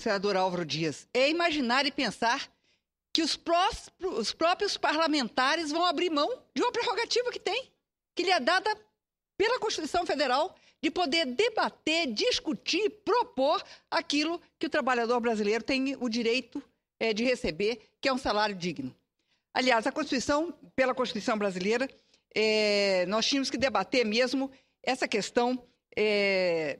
senador Álvaro Dias, é imaginar e pensar que os, prós, os próprios parlamentares vão abrir mão de uma prerrogativa que tem, que lhe é dada pela Constituição Federal de poder debater, discutir, propor aquilo que o trabalhador brasileiro tem o direito é, de receber, que é um salário digno. Aliás, a Constituição, pela Constituição brasileira, é, nós tínhamos que debater mesmo essa questão é,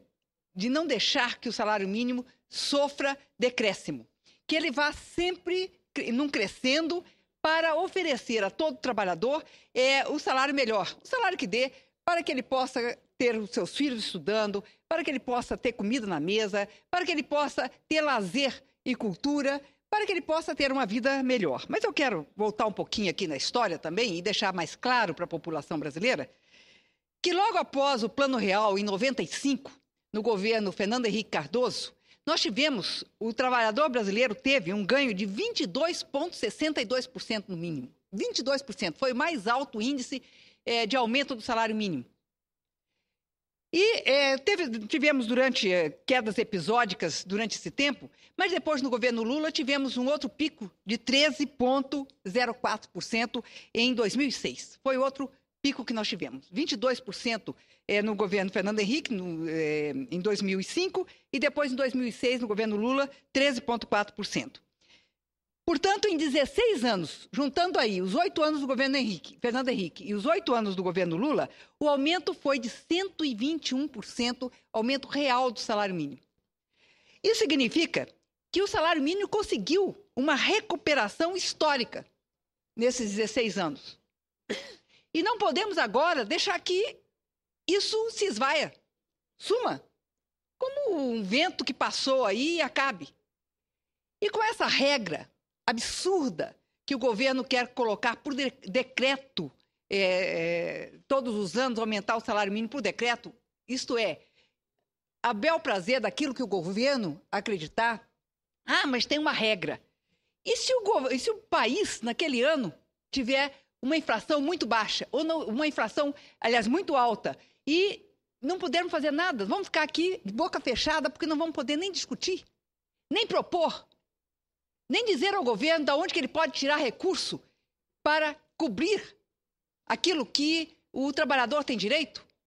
de não deixar que o salário mínimo sofra decréscimo, que ele vá sempre num crescendo para oferecer a todo trabalhador é, o salário melhor, o salário que dê para que ele possa ter os seus filhos estudando, para que ele possa ter comida na mesa, para que ele possa ter lazer e cultura, para que ele possa ter uma vida melhor. Mas eu quero voltar um pouquinho aqui na história também e deixar mais claro para a população brasileira que logo após o Plano Real, em 95, no governo Fernando Henrique Cardoso, nós tivemos, o trabalhador brasileiro teve um ganho de 22,62% no mínimo. 22% foi o mais alto índice é, de aumento do salário mínimo. E é, teve, tivemos durante é, quedas episódicas durante esse tempo, mas depois no governo Lula tivemos um outro pico de 13,04% em 2006. Foi outro pico que nós tivemos. 22% é, eh, no governo Fernando Henrique no, é, em 2005 e depois em 2006 no governo Lula 13,4%. Portanto, em 16 anos, juntando aí os oito anos do governo Henrique, Fernando Henrique e os oito anos do governo Lula, o aumento foi de 121%, aumento real do salário mínimo. Isso significa que o salário mínimo conseguiu uma recuperação histórica nesses 16 anos. E não podemos agora deixar que isso se esvaia, suma, como um vento que passou aí e acabe. E com essa regra absurda que o governo quer colocar por de decreto, é, é, todos os anos aumentar o salário mínimo por decreto, isto é, a bel prazer daquilo que o governo acreditar, ah, mas tem uma regra. E se o, e se o país, naquele ano, tiver uma inflação muito baixa, ou não, uma inflação, aliás, muito alta, e não pudermos fazer nada. Vamos ficar aqui de boca fechada porque não vamos poder nem discutir, nem propor, nem dizer ao governo de onde que ele pode tirar recurso para cobrir aquilo que o trabalhador tem direito.